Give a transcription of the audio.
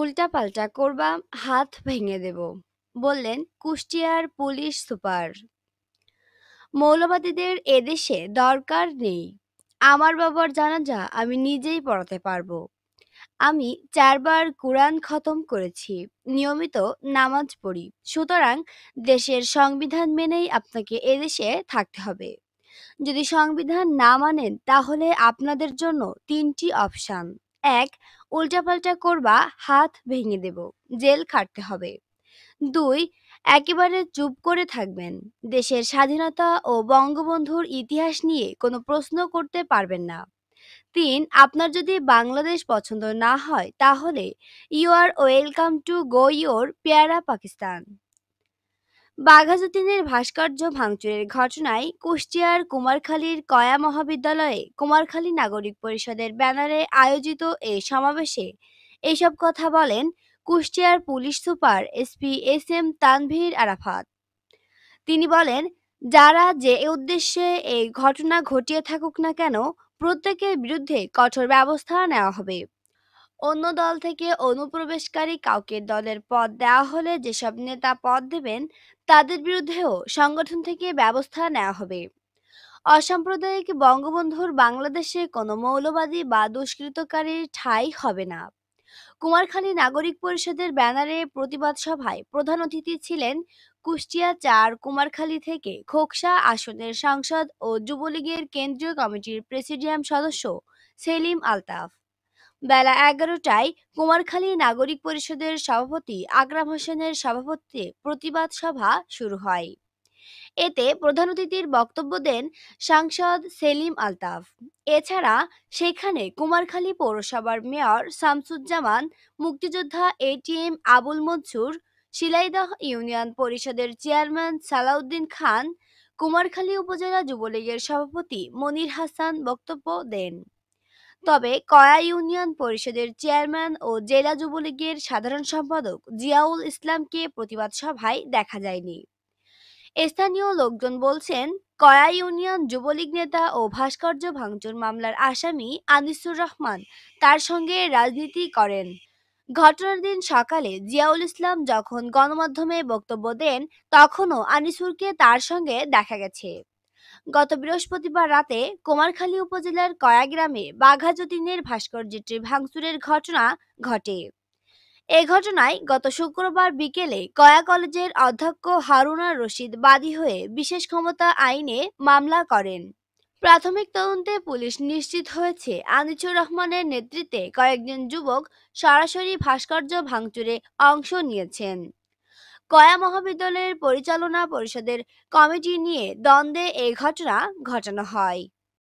উল্টাপাল্টা করবা হাত ভেঙে দেব বললেন কুষ্টিয়ার পুলিশ সুপার মৌলবাদীদের এদেশে দরকার নেই আমার বাবার জানাজা আমি নিজেই পড়াতে পারবো আমি চারবার কোরআন খতম করেছি নিয়মিত নামাজ পড়ি সুতরাং দেশের সংবিধান মেনেই আপনাকে এদেশে থাকতে হবে যদি সংবিধান না মানেন তাহলে আপনাদের জন্য তিনটি অপশান এক উল্টাপাল্টা করবা হাত ভেঙে দেব জেল খাটতে হবে দুই একেবারে চুপ করে থাকবেন দেশের স্বাধীনতা ও বঙ্গবন্ধুর ইতিহাস নিয়ে কোনো প্রশ্ন করতে পারবেন না তিন আপনার যদি বাংলাদেশ পছন্দ না হয় তাহলে you are welcome to go your পেয়ারা পাকিস্তান বাঘাজুদ্দিনের ভাস্কর্য ভাঙচুরের ঘটনায় কুষ্টিয়ার কুমারখালীর কয়া মহাবিদ্যালয়ে কুমারখালী নাগরিক পরিষদের ব্যানারে আয়োজিত এই সমাবেশে এসব কথা বলেন কুষ্টিয়ার police super SP S M Tanvir Arafat তিনি বলেন যারা যে উদ্দেশ্যে এই ঘটনা ঘটিয়ে থাকুক না কেন প্রত্যেকের বিরুদ্ধে কঠোর ব্যবস্থা নেওয়া হবে অন্য দল থেকে অনুপ্রবেশকারী কাউকে দলের পদ দেওয়া হলে যেসব নেতা পদ দেবেন তাদের বিরুদ্ধেও সংগঠন থেকে ব্যবস্থা নেওয়া হবে অসাম্প্রদায়িক বঙ্গবন্ধুর বাংলাদেশে কোনো মৌলবাদী বা দুষ্কৃতকারীর ঠাঁই হবে না কুমারখালী নাগরিক পরিষদের ব্যানারে প্রতিবাদ সভায় প্রধান অতিথি ছিলেন কুষ্টিয়া চার কুমারখালী থেকে খোকসা আসনের সাংসদ ও যুবলীগের কেন্দ্রীয় কমিটির প্রেসিডিয়াম সদস্য সেলিম আলতাফ বেলা এগারোটায় কুমারখালী নাগরিক পরিষদের সভাপতি আকরাম হোসেনের সভাপতিত্বে প্রতিবাদ সভা শুরু হয় এতে প্রধান অতিথির বক্তব্য দেন সাংসদ সেলিম আলতাফ এছাড়া সেখানে কুমারখালী পৌরসভার মেয়র শামসুজ্জামান মুক্তিযোদ্ধা এটিএম আবুল মনসুর শিলাইদহ ইউনিয়ন পরিষদের চেয়ারম্যান সালাউদ্দিন খান কুমারখালী উপজেলা যুবলীগের সভাপতি মনির হাসান বক্তব্য দেন তবে কয়া ইউনিয়ন পরিষদের চেয়ারম্যান ও জেলা যুবলীগের সাধারণ সম্পাদক জিয়াউল ইসলামকে প্রতিবাদ সভায় দেখা যায়নি স্থানীয় লোকজন বলছেন কয়া ইউনিয়ন যুবলীগ নেতা ও ভাস্কর্য ভাঙচুর মামলার আসামি আনিসুর রহমান তার সঙ্গে রাজনীতি করেন ঘটনার দিন সকালে জিয়াউল ইসলাম যখন গণমাধ্যমে বক্তব্য দেন তখনও আনিসুরকে তার সঙ্গে দেখা গেছে গত বৃহস্পতিবার রাতে কুমারখালী উপজেলার কয়া গ্রামে বাঘা যতীনের ভাস্কর্যটি ভাঙচুরের ঘটনা ঘটে এ ঘটনায় গত শুক্রবার বিকেলে কয়া কলেজের অধ্যক্ষ হারুনা রশিদ বাদী হয়ে বিশেষ ক্ষমতা আইনে মামলা করেন প্রাথমিক তদন্তে পুলিশ নিশ্চিত হয়েছে আনিছুর রহমানের নেতৃত্বে কয়েকজন যুবক সরাসরি ভাস্কর্য ভাঙচুরে অংশ নিয়েছেন কয়া মহাবিদ্যালয়ের পরিচালনা পরিষদের কমিটি নিয়ে দ্বন্দ্বে এ ঘটনা ঘটানো হয়